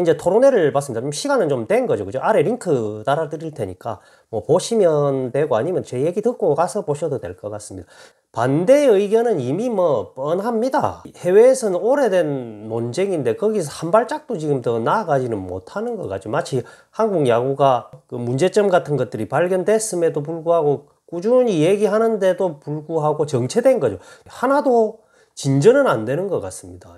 이제 토론회를 봤습니다. 좀 시간은 좀 된 거죠. 그죠? 아래 링크 달아드릴 테니까 뭐 보시면 되고 아니면 제 얘기 듣고 가서 보셔도 될 것 같습니다. 반대 의견은 이미 뭐 뻔합니다. 해외에서는 오래된 논쟁인데 거기서 한 발짝도 지금 더 나아가지는 못하는 것 같죠. 마치 한국 야구가 그 문제점 같은 것들이 발견됐음에도 불구하고 꾸준히 얘기하는데도 불구하고 정체된 거죠. 하나도 진전은 안 되는 것 같습니다.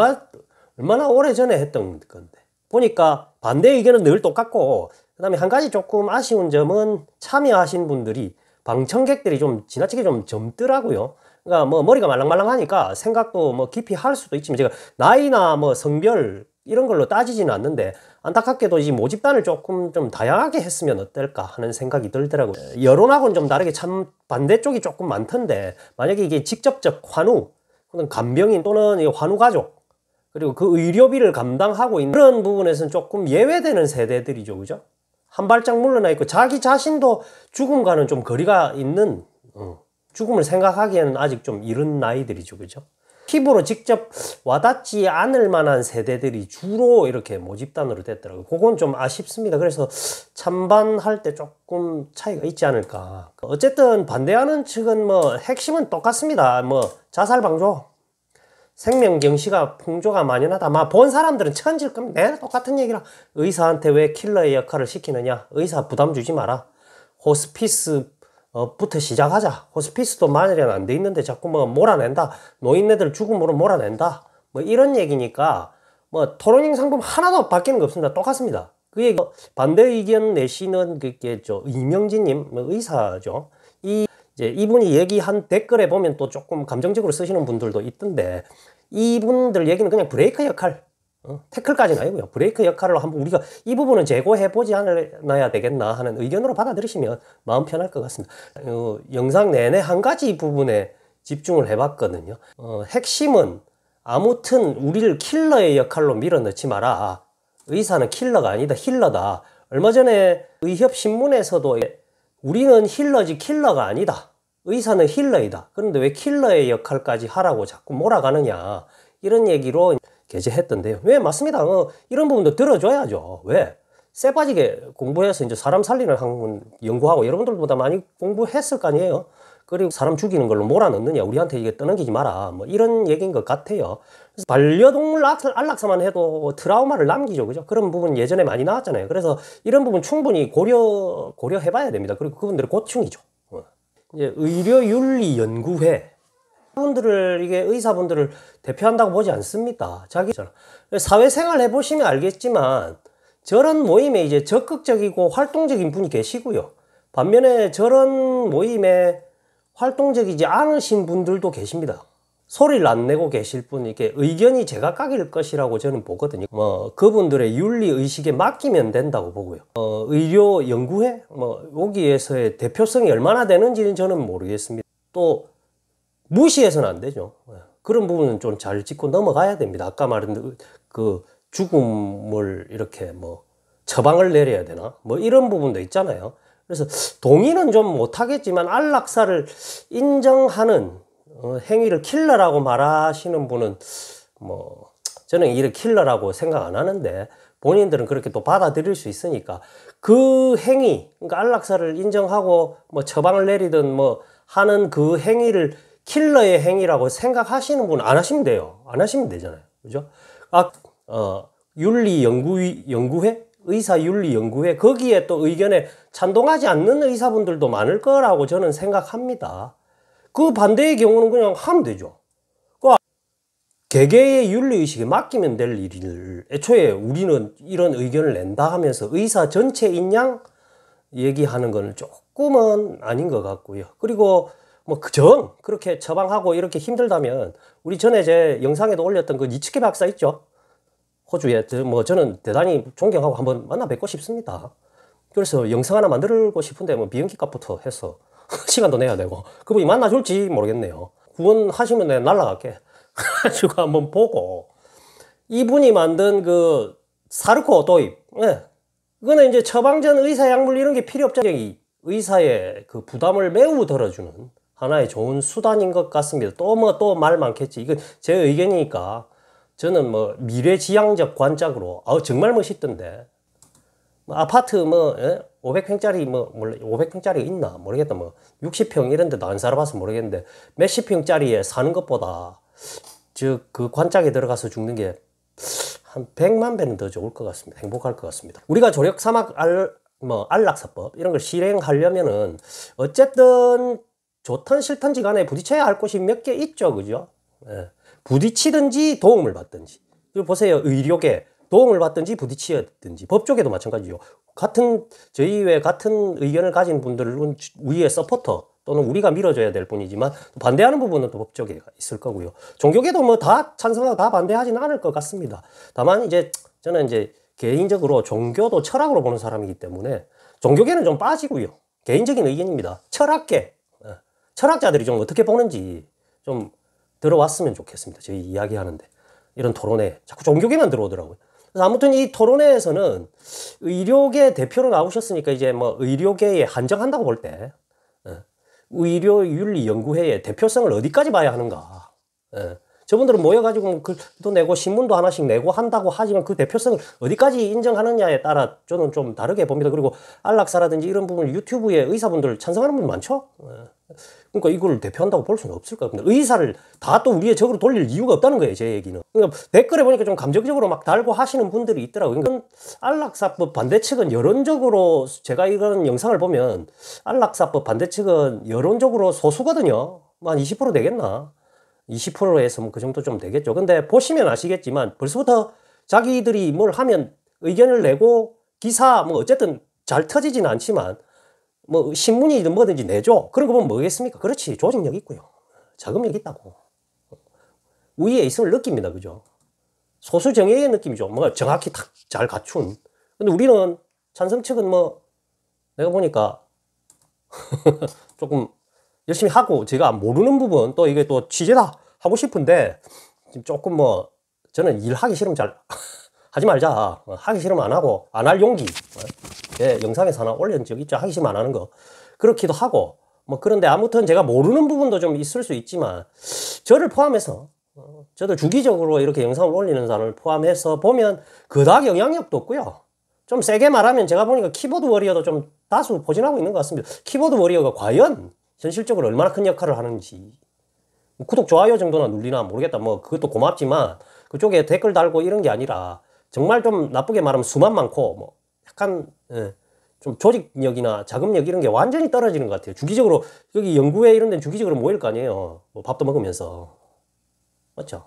얼마나 오래전에 했던 건데. 보니까 반대 의견은 늘 똑같고 그 다음에 한 가지 조금 아쉬운 점은 참여하신 분들이 방청객들이 좀 지나치게 좀 젊더라고요. 그러니까 뭐 머리가 말랑말랑하니까 생각도 뭐 깊이 할 수도 있지만 제가 나이나 뭐 성별 이런 걸로 따지지는 않는데 안타깝게도 이 모집단을 조금 좀 다양하게 했으면 어떨까 하는 생각이 들더라고요. 여론하고는 좀 다르게 참 반대쪽이 조금 많던데 만약에 이게 직접적 환우 또는 간병인 또는 환우 가족 그리고 그 의료비를 감당하고 있는 그런 부분에서는 조금 예외되는 세대들이죠. 그죠? 한 발짝 물러나 있고 자기 자신도 죽음과는 좀 거리가 있는 어, 죽음을 생각하기에는 아직 좀 이른 나이들이죠. 그죠? 피부로 직접 와닿지 않을 만한 세대들이 주로 이렇게 모집단으로 됐더라고요. 그건 좀 아쉽습니다. 그래서 찬반할 때 조금 차이가 있지 않을까. 어쨌든 반대하는 측은 뭐 핵심은 똑같습니다. 뭐 자살 방조, 생명경시가 풍조가 만연하다. 막 본 사람들은 천질 겁니다. 내가 네, 똑같은 얘기라. 의사한테 왜 킬러의 역할을 시키느냐. 의사 부담 주지 마라. 호스피스부터 어, 시작하자. 호스피스도 마련 안돼 있는데 자꾸 뭐 몰아낸다. 노인네들 죽음으로 몰아낸다. 뭐 이런 얘기니까 뭐 토론형 상품 하나도 바뀌는 거 없습니다. 똑같습니다. 그 얘기 뭐 반대 의견 내시는 그게 저 이명진님 뭐 의사죠. 이제 이분이 얘기한 댓글에 보면 또 조금 감정적으로 쓰시는 분들도 있던데 이분들 얘기는 그냥 브레이크 역할 어, 태클까지는 아니고요. 브레이크 역할을 한번 우리가 이 부분은 제고해보지 않아야 되겠나 하는 의견으로 받아들이시면 마음 편할 것 같습니다. 어, 영상 내내 한 가지 부분에 집중을 해봤거든요. 어, 핵심은 아무튼 우리를 킬러의 역할로 밀어넣지 마라. 의사는 킬러가 아니다. 힐러다. 얼마 전에 의협신문에서도 우리는 힐러지 킬러가 아니다. 의사는 힐러이다. 그런데 왜 킬러의 역할까지 하라고 자꾸 몰아가느냐. 이런 얘기로 게재했던데요. 왜? 맞습니다. 어, 이런 부분도 들어줘야죠. 왜? 쎄빠지게 공부해서 이제 사람 살리는 학문 연구하고 여러분들보다 많이 공부했을 거 아니에요. 그리고 사람 죽이는 걸로 몰아넣느냐 우리한테 이게 떠넘기지 마라 뭐 이런 얘기인 것 같아요 그래서 반려동물 안락사만 해도 트라우마를 남기죠 그죠 그런 부분 예전에 많이 나왔잖아요 그래서 이런 부분 충분히 고려 고려해 봐야 됩니다 그리고 그분들의 고충이죠 이제 예, 의료윤리연구회 분들을 이게 의사분들을 대표한다고 보지 않습니다. 자기 사회생활 해보시면 알겠지만 저런 모임에 이제 적극적이고 활동적인 분이 계시고요. 반면에 저런 모임에 활동적이지 않으신 분들도 계십니다. 소리를 안 내고 계실 분이 게 의견이 제각각일 것이라고 저는 보거든요. 뭐 그분들의 윤리 의식에 맡기면 된다고 보고요. 어, 의료 연구회 뭐 여기에서의 대표성이 얼마나 되는지는 저는 모르겠습니다. 또 무시해서는 안 되죠. 예. 그런 부분은 좀 잘 짚고 넘어가야 됩니다. 아까 말한 그, 그 죽음을 이렇게 뭐 처방을 내려야 되나 뭐 이런 부분도 있잖아요. 그래서 동의는 좀 못하겠지만 안락사를 인정하는 어, 행위를 킬러라고 말하시는 분은 뭐 저는 이를 킬러라고 생각 안 하는데 본인들은 그렇게 또 받아들일 수 있으니까 그 행위 그러니까 안락사를 인정하고 뭐 처방을 내리든 뭐 하는 그 행위를 킬러의 행위라고 생각하시는 분 안 하시면 돼요 안 하시면 되잖아요 그죠 아 어, 윤리 연구 연구회 의사 윤리 연구회 거기에 또 의견에 찬동하지 않는 의사분들도 많을 거라고 저는 생각합니다. 그 반대의 경우는 그냥 하면 되죠. 그 아- 개개의 윤리의식에 맡기면 될 일을 애초에 우리는 이런 의견을 낸다 하면서 의사 전체인 양 얘기하는 거 조금은 아닌 것 같고요. 그리고 뭐정 그 그렇게 처방하고 이렇게 힘들다면 우리 전에 제 영상에도 올렸던 그 니츠케 박사 있죠. 호주에 뭐 저는 대단히 존경하고 한번 만나 뵙고 싶습니다. 그래서 영상 하나 만들고 싶은데 뭐 비행기 값부터 해서 시간도 내야 되고 그분이 만나줄지 모르겠네요. 구원하시면 내가 날라갈게. 가지고 한번 보고 이분이 만든 그 사르코 도입. 네. 그거는 이제 처방전 의사 약물 이런 게 필요 없잖아요. 의사의 그 부담을 매우 덜어주는 하나의 좋은 수단인 것 같습니다. 또 뭐 또 말 많겠지. 이건 제 의견이니까 저는 뭐 미래지향적 관짝으로 아 정말 멋있던데 뭐 아파트 뭐 예? 500평짜리 뭐 몰라 5 0 0평짜리 있나 모르겠다 뭐 60평 이런 데나안 살아봐서 모르겠는데 몇십 평짜리에 사는 것보다 즉 그 관짝에 들어가서 죽는 게 한 100만 배는 더 좋을 것 같습니다. 행복할 것 같습니다. 우리가 조력 사막 알, 뭐, 안락사법, 이런 걸 실행하려면은, 어쨌든, 좋든 싫든지 간에 부딪혀야 할 곳이 몇 개 있죠. 그죠? 예. 부딪히든지 도움을 받든지. 그리고 보세요. 의료계, 도움을 받든지 부딪히든지 법조계도 마찬가지죠. 같은 저희 외 같은 의견을 가진 분들은 우리의 서포터 또는 우리가 밀어줘야 될 뿐이지만 반대하는 부분은 또 법조계가 있을 거고요. 종교계도 뭐 다 찬성하고 다 반대하지는 않을 것 같습니다. 다만 이제 저는 이제 개인적으로 종교도 철학으로 보는 사람이기 때문에 종교계는 좀 빠지고요. 개인적인 의견입니다. 철학계 예, 철학자들이 좀 어떻게 보는지 좀 들어왔으면 좋겠습니다. 저희 이야기하는데 이런 토론에 자꾸 종교계만 들어오더라고요. 아무튼 이 토론회에서는 의료계 대표로 나오셨으니까 이제 뭐 의료계에 한정한다고 볼때 예, 의료윤리연구회의 대표성을 어디까지 봐야 하는가. 예. 저분들은 모여가지고 뭐 글도 내고 신문도 하나씩 내고 한다고 하지만 그 대표성을 어디까지 인정하느냐에 따라 저는 좀 다르게 봅니다. 그리고 안락사라든지 이런 부분 을 유튜브에 의사분들 찬성하는 분 많죠? 예. 그러니까 이걸 대표한다고 볼 수는 없을 겁니다. 의사를 다 또 우리의 적으로 돌릴 이유가 없다는 거예요, 제 얘기는. 그러니까 댓글에 보니까 좀 감정적으로 막 달고 하시는 분들이 있더라고요. 그러니까 안락사법 반대측은 여론적으로 제가 이런 영상을 보면 안락사법 반대측은 여론적으로 소수거든요. 뭐 한20% 되겠나? 20%에서 뭐 그 정도 좀 되겠죠. 근데 보시면 아시겠지만 벌써부터 자기들이 뭘 하면 의견을 내고 기사 뭐 어쨌든 잘 터지진 않지만 뭐 신문이든 뭐든지 내죠. 그런 거 보면 뭐겠습니까? 그렇지. 조직력 있고요. 자금력 있다고. 우위에 있음을 느낍니다. 그죠? 소수 정예의 느낌이죠. 뭔 정확히 딱 잘 갖춘. 근데 우리는 찬성 측은 뭐 내가 보니까 조금 열심히 하고 제가 모르는 부분 또 이게 또 취재다 하고 싶은데 조금 뭐 저는 일하기 싫으면 잘 하지 말자. 어, 하기 싫으면 안 하고 안 할 용기. 어? 예, 영상에서 하나 올린 적 있죠. 하기 싫으면 안 하는 거. 그렇기도 하고, 뭐 그런데 아무튼 제가 모르는 부분도 좀 있을 수 있지만, 저를 포함해서, 어, 저도 주기적으로 이렇게 영상을 올리는 사람을 포함해서 보면 그닥 영향력도 없고요. 좀 세게 말하면 제가 보니까 키보드 워리어도 좀 다수 보진하고 있는 것 같습니다. 키보드 워리어가 과연 현실적으로 얼마나 큰 역할을 하는지 뭐 구독 좋아요 정도나 눌리나 모르겠다 뭐 그것도 고맙지만 그쪽에 댓글 달고 이런 게 아니라 정말 좀 나쁘게 말하면 수만 많고 뭐 약간 예, 좀 조직력이나 자금력 이런 게 완전히 떨어지는 것 같아요. 주기적으로 여기 연구회 이런 데는 주기적으로 모일 거 아니에요. 뭐 밥도 먹으면서 맞죠?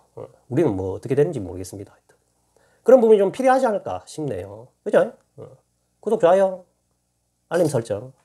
우리는 뭐 어떻게 되는지 모르겠습니다. 그런 부분이 좀 필요하지 않을까 싶네요. 그죠? 어. 구독, 좋아요, 알림 설정.